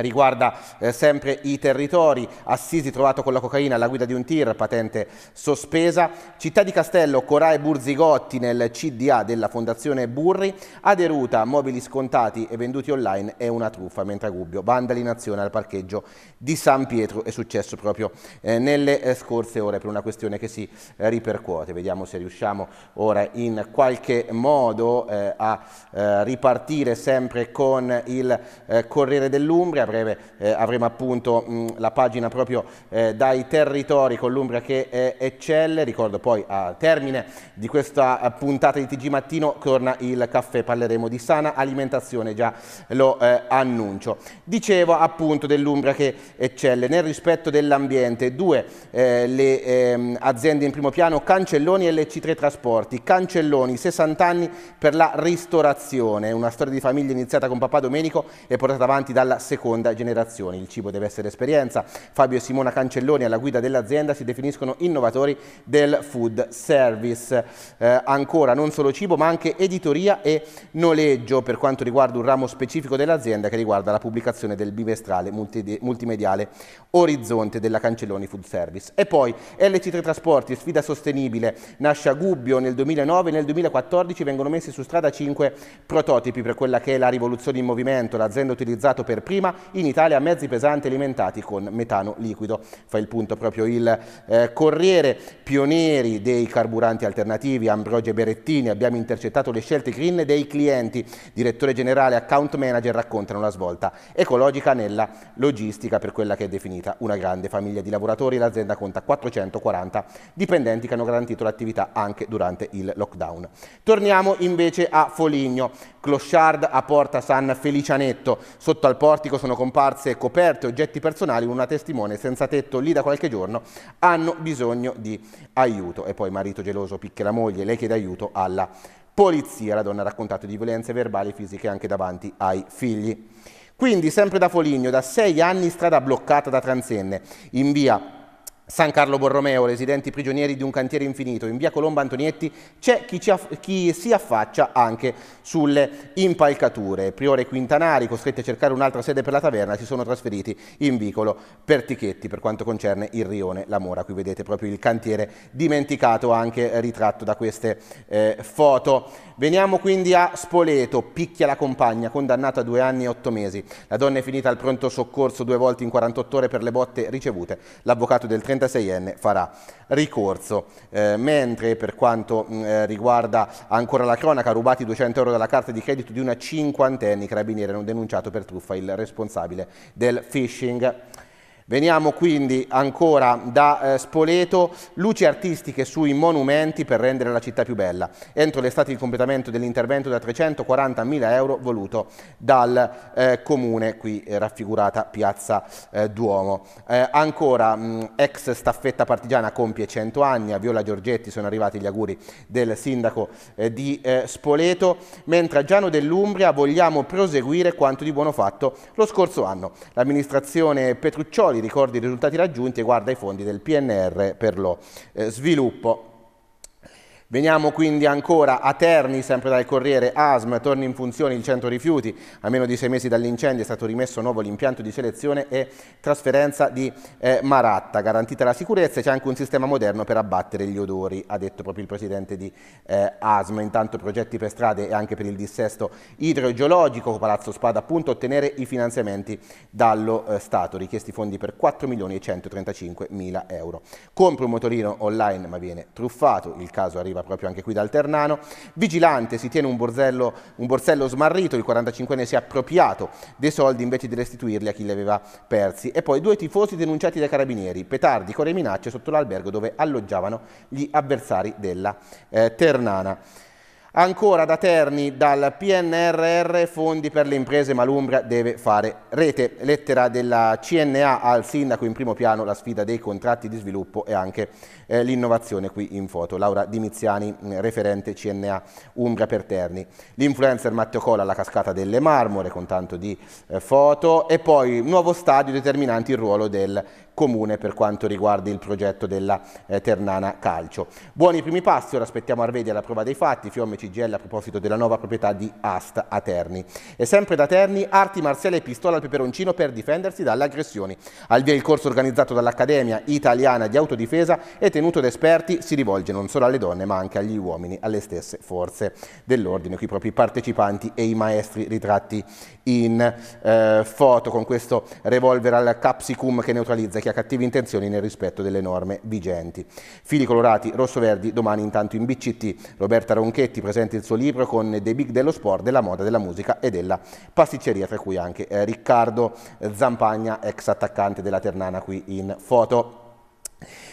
riguarda eh, sempre i territori, Assisi trovato con la cocaina alla guida di un tir, patente sospesa, Città di Castello, Corae Burzigotti nel CDA della Fondazione Burri, Aderuta, mobili scontati e venduti online è una truffa, mentre a Gubbio, vandali in azione al parcheggio di San Pietro, è successo proprio eh, nelle eh, scorse ore per una questione che si eh, ripercuote, vediamo se riusciamo ora in qualche modo eh, a ripartire sempre con il Corriere dell'Umbria, breve eh, avremo appunto mh, mm, la pagina proprio eh, dai territori con l'Umbria che eh, eccelle, ricordo poi a termine di questa eh, puntata di TG Mattino torna il caffè, parleremo di sana alimentazione, già lo eh, annuncio. Dicevo appunto dell'Umbria che eccelle, nel rispetto dell'ambiente, due eh, le ehm, aziende in primo piano, Cancelloni e LC3 Trasporti, Cancelloni 60 anni per la ristorazione, una storia di famiglia iniziata con papà Domenico e portata avanti dalla seconda seconda generazione. Il cibo deve essere esperienza. Fabio e Simona Cancelloni alla guida dell'azienda si definiscono innovatori del food service. Eh, ancora non solo cibo ma anche editoria e noleggio per quanto riguarda un ramo specifico dell'azienda che riguarda la pubblicazione del bimestrale multimediale Orizzonte della Cancelloni Food Service. E poi LC3 Trasporti, sfida sostenibile, nasce a Gubbio nel 2009 e nel 2014 vengono messi su strada 5 prototipi per quella che è la rivoluzione in movimento, l'azienda ha utilizzato per prima in Italia mezzi pesanti alimentati con metano liquido. Fa il punto proprio il eh, Corriere, pionieri dei carburanti alternativi, Ambrogio e Berettini, abbiamo intercettato le scelte green dei clienti, direttore generale, account manager raccontano la svolta ecologica nella logistica per quella che è definita una grande famiglia di lavoratori, l'azienda conta 440 dipendenti che hanno garantito l'attività anche durante il lockdown. Torniamo invece a Foligno, Clochard a Porta San Felicianetto, sotto al portico sono sono comparse coperte, oggetti personali, una testimone senza tetto lì da qualche giorno, hanno bisogno di aiuto. E poi marito geloso picchia la moglie, lei chiede aiuto alla polizia. La donna ha raccontato di violenze verbali e fisiche anche davanti ai figli. Quindi, sempre da Foligno, da sei anni strada bloccata da transenne in via San Carlo Borromeo, residenti prigionieri di un cantiere infinito, in via Colomba Antonietti c'è chi, chi, si affaccia anche sulle impalcature. Priore Quintanari, costretti a cercare un'altra sede per la taverna, si sono trasferiti in vicolo per Tichetti per quanto concerne il rione La Mora. Qui vedete proprio il cantiere dimenticato anche ritratto da queste eh, foto. Veniamo quindi a Spoleto, picchia la compagna, condannata a due anni e otto mesi. La donna è finita al pronto soccorso due volte in 48 ore per le botte ricevute. L'avvocato del 36enne farà ricorso. Eh, mentre per quanto mh, mm, eh, riguarda ancora la cronaca, rubati 200 euro dalla carta di credito di una cinquantenne, i carabinieri hanno denunciato per truffa il responsabile del phishing. Veniamo quindi ancora da eh, Spoleto, luci artistiche sui monumenti per rendere la città più bella. Entro l'estate il completamento dell'intervento da 340.000 euro voluto dal eh, comune, qui eh, raffigurata Piazza eh, Duomo. Eh, ancora mh, ex staffetta partigiana compie 100 anni, a Viola Giorgetti sono arrivati gli auguri del sindaco eh, di Spoleto, mentre a Giano dell'Umbria vogliamo proseguire quanto di buono fatto lo scorso anno. L'amministrazione Petruccioli ricordi i risultati raggiunti e guarda i fondi del PNR per lo eh, sviluppo. Veniamo quindi ancora a Terni, sempre dal Corriere ASM, torna in funzione il centro rifiuti, a meno di sei mesi dall'incendio è stato rimesso nuovo l'impianto di selezione e trasferenza di eh, Maratta, garantita la sicurezza e c'è anche un sistema moderno per abbattere gli odori, ha detto proprio il presidente di eh, ASM, intanto progetti per strade e anche per il dissesto idrogeologico, Palazzo Spada appunto, ottenere i finanziamenti dallo eh, Stato, richiesti fondi per 4 milioni e 135 mila euro. Compro un motorino online ma viene truffato, il caso arriva arriva proprio anche qui dal Ternano. Vigilante si tiene un borsello, un borsello smarrito, il 45enne si è appropriato dei soldi invece di restituirli a chi li aveva persi. E poi due tifosi denunciati dai carabinieri, petardi, core e minacce sotto l'albergo dove alloggiavano gli avversari della eh, Ternana. Ancora da Terni, dal PNRR, fondi per le imprese, ma l'Umbra deve fare rete. Lettera della CNA al sindaco in primo piano, la sfida dei contratti di sviluppo e anche eh, l'innovazione qui in foto. Laura Dimiziani, mm, referente CNA Umbra per Terni. L'influencer Matteo Cola alla cascata delle Marmore con tanto di eh, foto e poi nuovo stadio determinante il ruolo del comune per quanto riguarda il progetto della eh, Ternana Calcio. Buoni primi passi, ora aspettiamo Arvedi alla prova dei fatti, Fiomme Cigella a proposito della nuova proprietà di Ast a Terni. E sempre da Terni, arti marziali e pistola al peperoncino per difendersi dalle aggressioni. Al via il corso organizzato dall'Accademia Italiana di Autodifesa e ritenuto da esperti si rivolge non solo alle donne ma anche agli uomini, alle stesse forze dell'ordine, qui proprio i partecipanti e i maestri ritratti in eh, foto con questo revolver al capsicum che neutralizza chi ha cattive intenzioni nel rispetto delle norme vigenti. Fili colorati, rosso-verdi, domani intanto in BCT. Roberta Ronchetti presenta il suo libro con dei big dello sport, della moda, della musica e della pasticceria, tra cui anche eh, Riccardo Zampagna, ex attaccante della Ternana, qui in foto.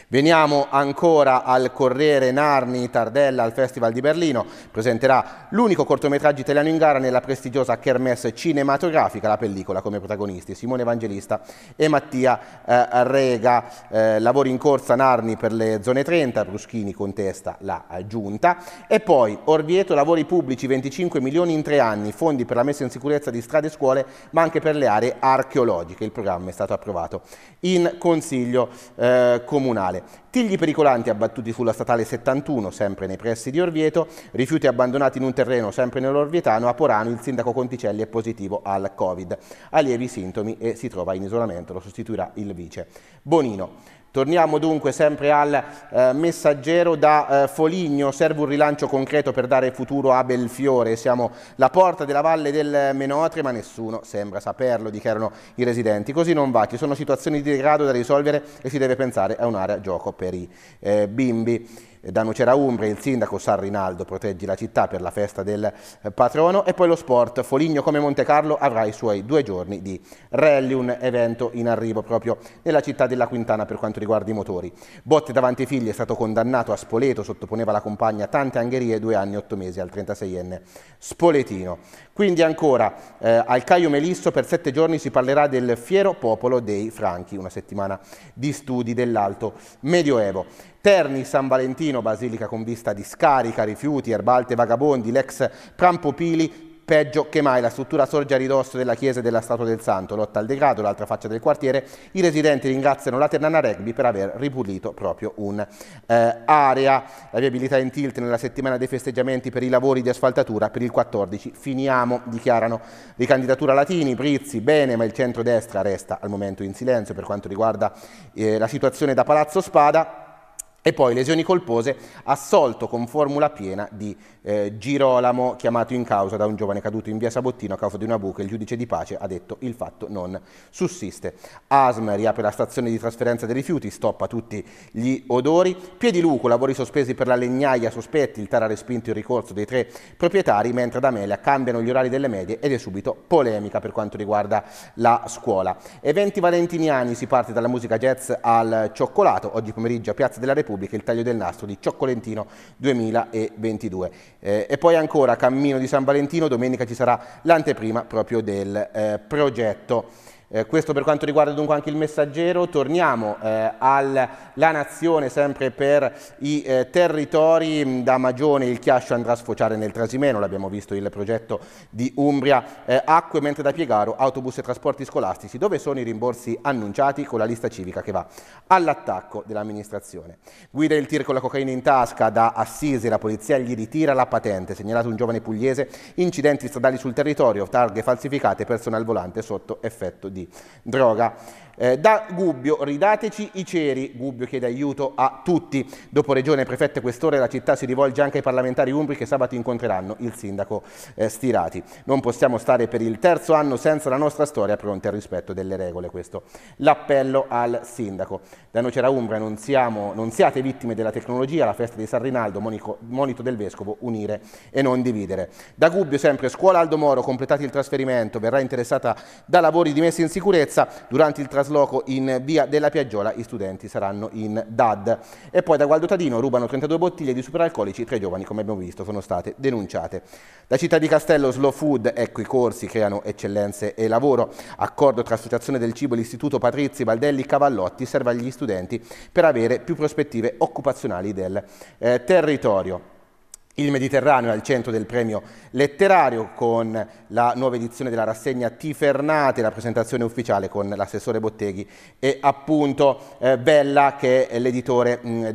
Veniamo ancora al Corriere Narni Tardella al Festival di Berlino, presenterà l'unico cortometraggio italiano in gara nella prestigiosa kermesse cinematografica, la pellicola come protagonisti Simone Evangelista e Mattia eh, Rega. Eh, lavori in corsa Narni per le zone 30, Bruschini contesta la giunta e poi Orvieto lavori pubblici 25 milioni in tre anni, fondi per la messa in sicurezza di strade e scuole ma anche per le aree archeologiche. Il programma è stato approvato in Consiglio eh, Comunale comunale, tigli pericolanti abbattuti sulla statale 71, sempre nei pressi di Orvieto, rifiuti abbandonati in un terreno, sempre nell'Orvietano, a Porano il sindaco Conticelli è positivo al Covid. Ha lievi sintomi e si trova in isolamento, lo sostituirà il vice. Bonino. Torniamo dunque sempre al eh, messaggero da eh, Foligno, serve un rilancio concreto per dare futuro a Belfiore, siamo la porta della valle del Menotre ma nessuno sembra saperlo, dichiarano i residenti. Così non va, ci sono situazioni di degrado da risolvere e si deve pensare a un'area gioco per i eh, bimbi da Nucera Umbria il sindaco San Rinaldo proteggi la città per la festa del patrono e poi lo sport Foligno come Monte Carlo avrà i suoi due giorni di rally, un evento in arrivo proprio nella città della Quintana per quanto riguarda i motori. Botte davanti ai figli è stato condannato a Spoleto, sottoponeva la compagna tante angherie, due anni e otto mesi al 36enne Spoletino. Quindi ancora eh, al Caio Melisso per sette giorni si parlerà del fiero popolo dei Franchi, una settimana di studi dell'Alto Medioevo. Terni, San Valentino, Basilica con vista di scarica, rifiuti, erbalte, vagabondi, l'ex Prampopili, Peggio che mai, la struttura sorge a ridosso della chiesa e della Statua del Santo, lotta al degrado, l'altra faccia del quartiere, i residenti ringraziano la Ternana Rugby per aver ripulito proprio un'area. Eh, la viabilità in tilt nella settimana dei festeggiamenti per i lavori di asfaltatura per il 14 finiamo, dichiarano. Ricandidatura Latini, Brizzi, bene, ma il centro-destra resta al momento in silenzio per quanto riguarda eh, la situazione da Palazzo Spada. E poi lesioni colpose, assolto con formula piena di eh, Girolamo, chiamato in causa da un giovane caduto in via Sabottino a causa di una buca. Il giudice di pace ha detto il fatto non sussiste. ASM riapre la stazione di trasferenza dei rifiuti, stoppa tutti gli odori. Piediluco, lavori sospesi per la legnaia, sospetti, il Tara ha respinto il ricorso dei tre proprietari, mentre ad Amelia cambiano gli orari delle medie ed è subito polemica per quanto riguarda la scuola. Eventi valentiniani, si parte dalla musica jazz al cioccolato, oggi pomeriggio a Piazza della Repubblica Repubblica, il taglio del nastro di Cioccolentino 2022. Eh, e poi ancora Cammino di San Valentino, domenica ci sarà l'anteprima proprio del eh, progetto. Eh, questo per quanto riguarda dunque anche il messaggero, torniamo eh, alla nazione sempre per i eh, territori, mm, da Magione il Chiascio andrà a sfociare nel Trasimeno, l'abbiamo visto il progetto di Umbria eh, Acque, mentre da Piegaro autobus e trasporti scolastici, dove sono i rimborsi annunciati con la lista civica che va all'attacco dell'amministrazione. Guida il tir con la cocaina in tasca da Assisi, la polizia gli ritira la patente, segnalato un giovane pugliese, incidenti stradali sul territorio, targhe falsificate, persone al volante sotto effetto di di droga. Eh, da Gubbio, ridateci i ceri. Gubbio chiede aiuto a tutti. Dopo Regione, Prefetto e Questore, la città si rivolge anche ai parlamentari umbri che sabato incontreranno il sindaco eh, Stirati. Non possiamo stare per il terzo anno senza la nostra storia pronta al rispetto delle regole. Questo l'appello al sindaco. Da noi c'era Umbra, non, siamo, non, siate vittime della tecnologia, la festa di San Rinaldo, monico, monito del Vescovo, unire e non dividere. Da Gubbio sempre, scuola Aldo Moro, completati il trasferimento, verrà interessata da lavori di messa in sicurezza durante il trasferimento trasloco in via della Piaggiola, i studenti saranno in DAD. E poi da Gualdo Tadino rubano 32 bottiglie di superalcolici, tre giovani come abbiamo visto sono state denunciate. Da Città di Castello Slow Food, ecco i corsi, creano eccellenze e lavoro. Accordo tra Associazione del Cibo e l'Istituto Patrizi Baldelli Cavallotti serve agli studenti per avere più prospettive occupazionali del eh, territorio. Il Mediterraneo è al centro del premio letterario con la nuova edizione della rassegna Tifernate, la presentazione ufficiale con l'assessore Botteghi e appunto eh, Bella che è l'editore mm, eh,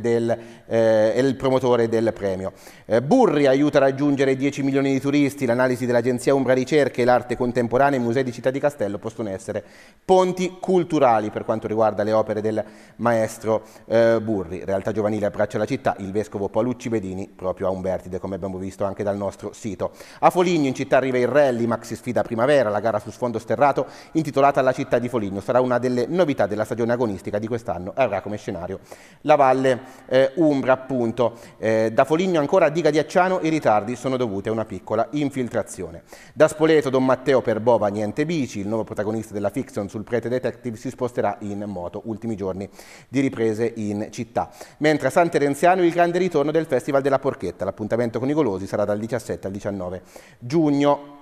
e eh, il promotore del premio. Eh, Burri aiuta a raggiungere 10 milioni di turisti, l'analisi dell'Agenzia Umbra Ricerche e l'arte contemporanea e i musei di Città di Castello possono essere ponti culturali per quanto riguarda le opere del maestro eh, Burri. Realtà giovanile abbraccia la città, il vescovo Paolucci Bedini proprio a Umberti rapide, come abbiamo visto anche dal nostro sito. A Foligno in città arriva il rally Maxi Sfida Primavera, la gara su sfondo sterrato intitolata La città di Foligno. Sarà una delle novità della stagione agonistica di quest'anno avrà come scenario la Valle eh, Umbra appunto. Eh, da Foligno ancora a Diga di Acciano i ritardi sono dovuti a una piccola infiltrazione. Da Spoleto Don Matteo per Bova niente bici, il nuovo protagonista della fiction sul Prete Detective si sposterà in moto, ultimi giorni di riprese in città. Mentre a San Terenziano il grande ritorno del Festival della Porchetta, l'appuntamento trattamento con i golosi sarà dal 17 al 19 giugno.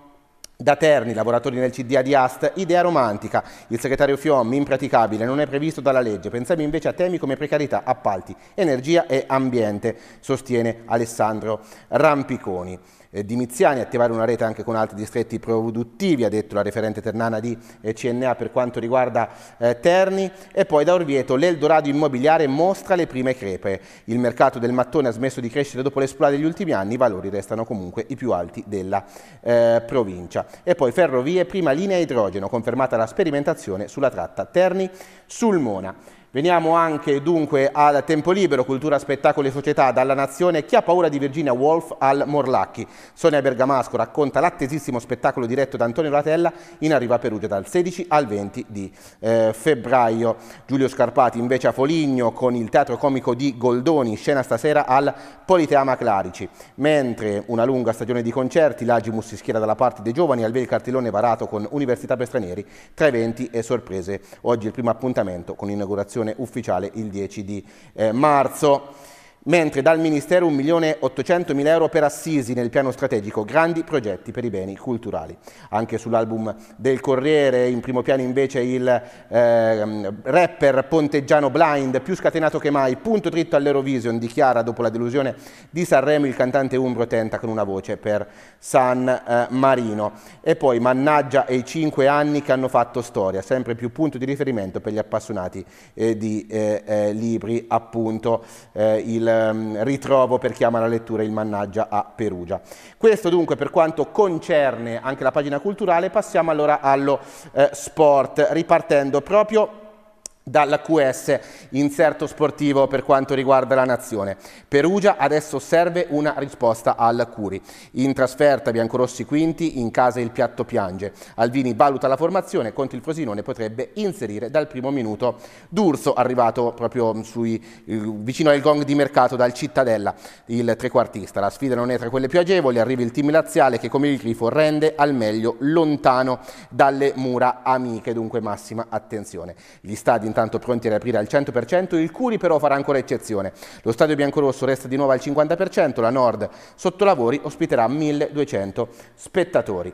Da Terni, lavoratori nel CDA di Ast, idea romantica. Il segretario Fiom, impraticabile, non è previsto dalla legge. Pensiamo invece a temi come precarietà, appalti, energia e ambiente, sostiene Alessandro Rampiconi eh, Miziani, attivare una rete anche con altri distretti produttivi, ha detto la referente ternana di eh, CNA per quanto riguarda eh, Terni, e poi da Orvieto l'Eldorado immobiliare mostra le prime crepe. Il mercato del mattone ha smesso di crescere dopo l'esplosione degli ultimi anni, i valori restano comunque i più alti della eh, provincia. E poi ferrovie, prima linea idrogeno, confermata la sperimentazione sulla tratta Terni-Sulmona. Veniamo anche dunque al tempo libero, cultura, spettacoli e società, dalla nazione Chi ha paura di Virginia Woolf al Morlacchi. Sonia Bergamasco racconta l'attesissimo spettacolo diretto da Antonio Ratella in arriva a Perugia dal 16 al 20 di eh, febbraio. Giulio Scarpati invece a Foligno con il teatro comico di Goldoni, scena stasera al Politeama Clarici. Mentre una lunga stagione di concerti, l'Agimus si schiera dalla parte dei giovani al vero cartellone varato con Università per Stranieri tra eventi e sorprese. Oggi il primo appuntamento con l'inaugurazione presentazione ufficiale il 10 di eh, marzo mentre dal Ministero 1.800.000 euro per Assisi nel piano strategico Grandi progetti per i beni culturali. Anche sull'album del Corriere in primo piano invece il eh, rapper ponteggiano Blind, più scatenato che mai, punto dritto all'Eurovision, dichiara dopo la delusione di Sanremo il cantante Umbro tenta con una voce per San eh, Marino. E poi mannaggia e i cinque anni che hanno fatto storia, sempre più punto di riferimento per gli appassionati eh, di eh, eh, libri, appunto eh, il Ehm, ritrovo per chi ama la lettura il mannaggia a Perugia. Questo dunque per quanto concerne anche la pagina culturale, passiamo allora allo eh, sport, ripartendo proprio dalla QS inserto sportivo per quanto riguarda la nazione. Perugia adesso serve una risposta al Curi. In trasferta Biancorossi quinti, in casa il piatto piange. Alvini valuta la formazione, contro il Frosinone potrebbe inserire dal primo minuto D'Urso, arrivato proprio sui, vicino al gong di mercato dal Cittadella, il trequartista. La sfida non è tra quelle più agevoli, arriva il team laziale che come il grifo rende al meglio lontano dalle mura amiche, dunque massima attenzione. Gli stadi intanto pertanto pronti a riaprire al 100%, il Curi però farà ancora eccezione. Lo stadio biancorosso resta di nuovo al 50%, la Nord sotto lavori ospiterà 1200 spettatori.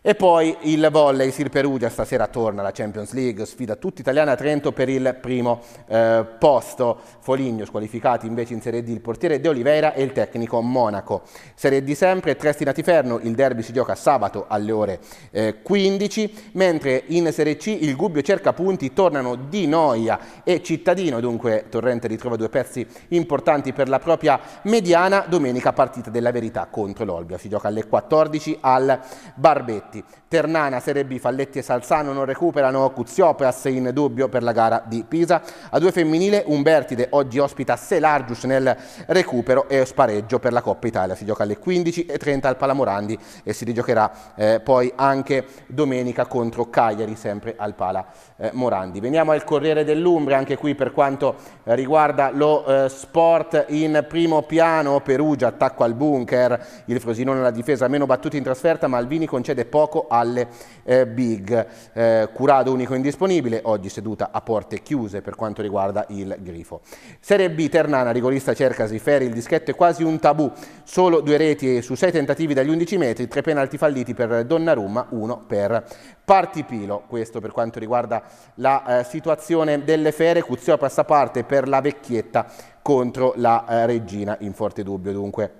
E poi il volley, Sir Perugia stasera torna alla Champions League, sfida tutta italiana a Trento per il primo eh, posto. Foligno squalificati invece in Serie D il portiere De Oliveira e il tecnico Monaco. Serie D sempre, Trestina Tiferno, il derby si gioca sabato alle ore eh, 15, mentre in Serie C il Gubbio cerca punti, tornano Di Noia e Cittadino, dunque Torrente ritrova due pezzi importanti per la propria mediana, domenica partita della verità contro l'Olbia, si gioca alle 14 al Barbetto. Infatti Ternana, Serie B, Falletti e Salzano non recuperano Cuziopeas in dubbio per la gara di Pisa. A due femminile Umbertide oggi ospita Selargius nel recupero e spareggio per la Coppa Italia. Si gioca alle 15.30 al Palamorandi e si rigiocherà eh, poi anche domenica contro Cagliari, sempre al Pala eh, Morandi. Veniamo al Corriere dell'Umbria, anche qui per quanto eh, riguarda lo eh, sport in primo piano. Perugia, attacco al bunker, il Frosinone alla difesa meno battuti in trasferta, Malvini concede poi poco alle eh, big. Eh, curato unico indisponibile, oggi seduta a porte chiuse per quanto riguarda il grifo. Serie B, Ternana, rigorista Cercasi, Ferri, il dischetto è quasi un tabù, solo due reti su sei tentativi dagli 11 metri, tre penalti falliti per Donnarumma, uno per Partipilo. Questo per quanto riguarda la eh, situazione delle fere, Cuzio a passaparte per la vecchietta contro la eh, regina, in forte dubbio dunque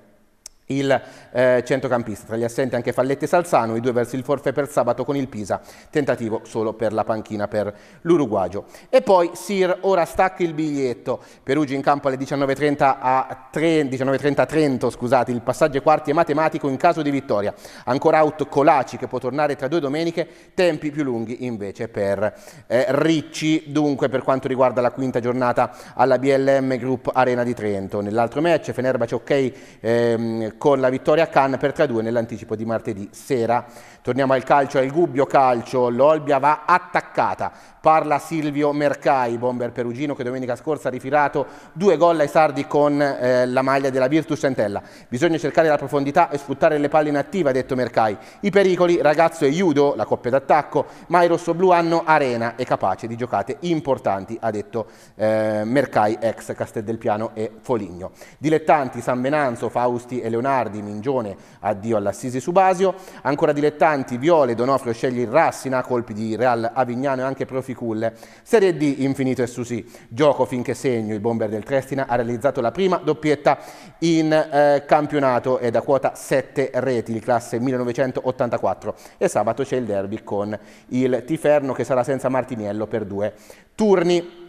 il eh, centrocampista. Tra gli assenti anche Falletti e Salzano, i due versi il forfè per sabato con il Pisa, tentativo solo per la panchina per l'Uruguagio. E poi Sir ora stacca il biglietto, Perugia in campo alle 19.30 a 3, 19.30 Trento, scusate, il passaggio ai quarti è matematico in caso di vittoria. Ancora out Colaci che può tornare tra due domeniche, tempi più lunghi invece per eh, Ricci. Dunque per quanto riguarda la quinta giornata alla BLM Group Arena di Trento. Nell'altro match Fenerbahce ok ehm, con la vittoria a Cannes per 3-2 nell'anticipo di martedì sera. Torniamo al calcio, al Gubbio Calcio, l'Olbia va attaccata Parla Silvio Mercai, bomber perugino che domenica scorsa ha rifilato due gol ai sardi con eh, la maglia della Virtus Centella. Bisogna cercare la profondità e sfruttare le palle in attiva, ha detto Mercai. I pericoli, Ragazzo e Judo, la coppia d'attacco, ma i rossoblù hanno arena e capace di giocate importanti, ha detto eh, Mercai ex Castel del Piano e Foligno. Dilettanti San Venanzo, Fausti e Leonardi, Mingione, addio all'Assisi Subasio. Ancora dilettanti Viole, Donofrio sceglie il Rassina, colpi di Real Avignano e anche Profilo Ficulle. Serie D infinito e Susi, gioco finché segno, il bomber del Trestina ha realizzato la prima doppietta in eh, campionato e da quota 7 reti di classe 1984 e sabato c'è il derby con il Tiferno che sarà senza Martiniello per due turni.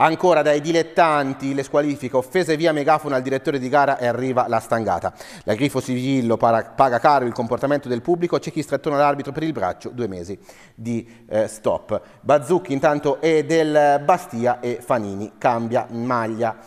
Ancora dai dilettanti le squalifiche, offese via megafono al direttore di gara e arriva la stangata. La Grifo Sivillo paga caro il comportamento del pubblico, c'è chi strattona l'arbitro per il braccio, due mesi di eh, stop. Bazzucchi intanto è del Bastia e Fanini cambia maglia.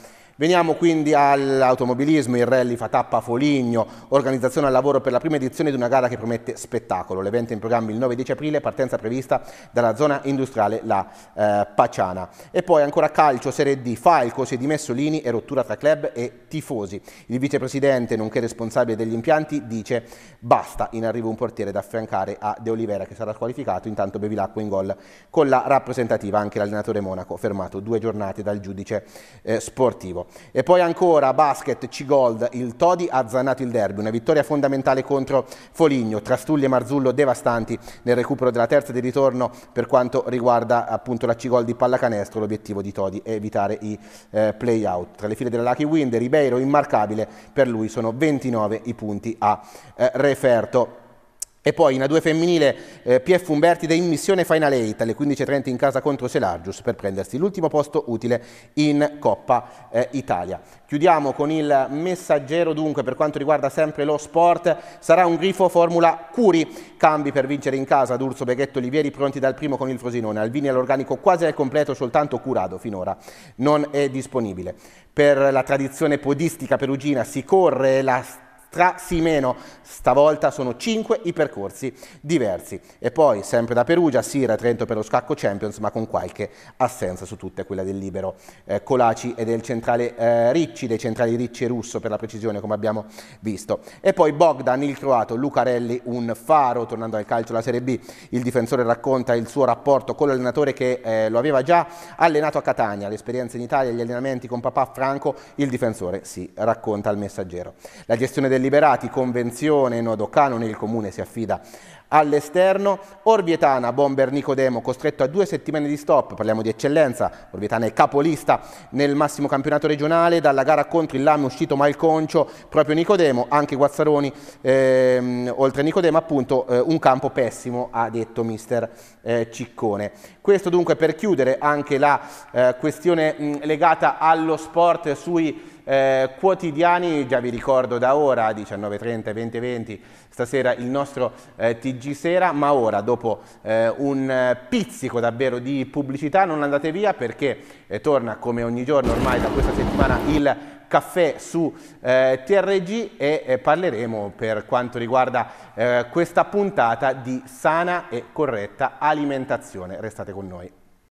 Veniamo quindi all'automobilismo, il rally fa tappa a Foligno, organizzazione al lavoro per la prima edizione di una gara che promette spettacolo. L'evento in programma il 9-10 aprile, partenza prevista dalla zona industriale La eh, Paciana. E poi ancora calcio, Serie D, Falco si è dimesso Lini e rottura tra club e tifosi. Il vicepresidente, nonché responsabile degli impianti, dice basta, in arrivo un portiere da affiancare a De Oliveira che sarà squalificato, intanto Bevilacqua in gol con la rappresentativa, anche l'allenatore Monaco fermato due giornate dal giudice eh, sportivo. E poi ancora basket C-Gold, il Todi ha zannato il derby, una vittoria fondamentale contro Foligno, Trastulli e Marzullo devastanti nel recupero della terza di ritorno per quanto riguarda appunto la C-Gold di pallacanestro, l'obiettivo di Todi è evitare i eh, play-out. Tra le file della Lucky Wind, Ribeiro immarcabile, per lui sono 29 i punti a eh, referto. E poi in A2 femminile eh, PF Umbertide in missione Final 8 alle 15.30 in casa contro Celargius per prendersi l'ultimo posto utile in Coppa eh, Italia. Chiudiamo con il messaggero dunque per quanto riguarda sempre lo sport, sarà un grifo Formula Curi, cambi per vincere in casa D'Urso, Beghetto Olivieri pronti dal primo con il Frosinone, Alvini all'organico quasi al completo soltanto Curado finora non è disponibile. Per la tradizione podistica perugina si corre la tra Simeno. Stavolta sono 5 i percorsi diversi. E poi, sempre da Perugia, Sira Trento per lo scacco Champions, ma con qualche assenza su tutte, quella del libero eh, Colaci e del centrale eh, Ricci, dei centrali Ricci e Russo per la precisione, come abbiamo visto. E poi Bogdan, il croato, Lucarelli, un faro, tornando al calcio della Serie B, il difensore racconta il suo rapporto con l'allenatore che eh, lo aveva già allenato a Catania, l'esperienza in Italia, gli allenamenti con papà Franco, il difensore si racconta al messaggero. La gestione del deliberati convenzione nodo canone, il comune si affida all'esterno. Orvietana, bomber Nicodemo, costretto a due settimane di stop, parliamo di eccellenza, Orvietana è capolista nel massimo campionato regionale, dalla gara contro il Lame uscito malconcio proprio Nicodemo, anche Guazzaroni, ehm, oltre a Nicodemo appunto, eh, un campo pessimo ha detto mister eh, Ciccone. Questo dunque per chiudere anche la eh, questione mh, legata allo sport sui eh, quotidiani, già vi ricordo da ora, 19.30, 20.20, stasera il nostro eh, TG Sera, ma ora dopo eh, un pizzico davvero di pubblicità non andate via perché eh, torna come ogni giorno ormai da questa settimana il caffè su eh, TRG e eh, parleremo per quanto riguarda eh, questa puntata di sana e corretta alimentazione. Restate con noi.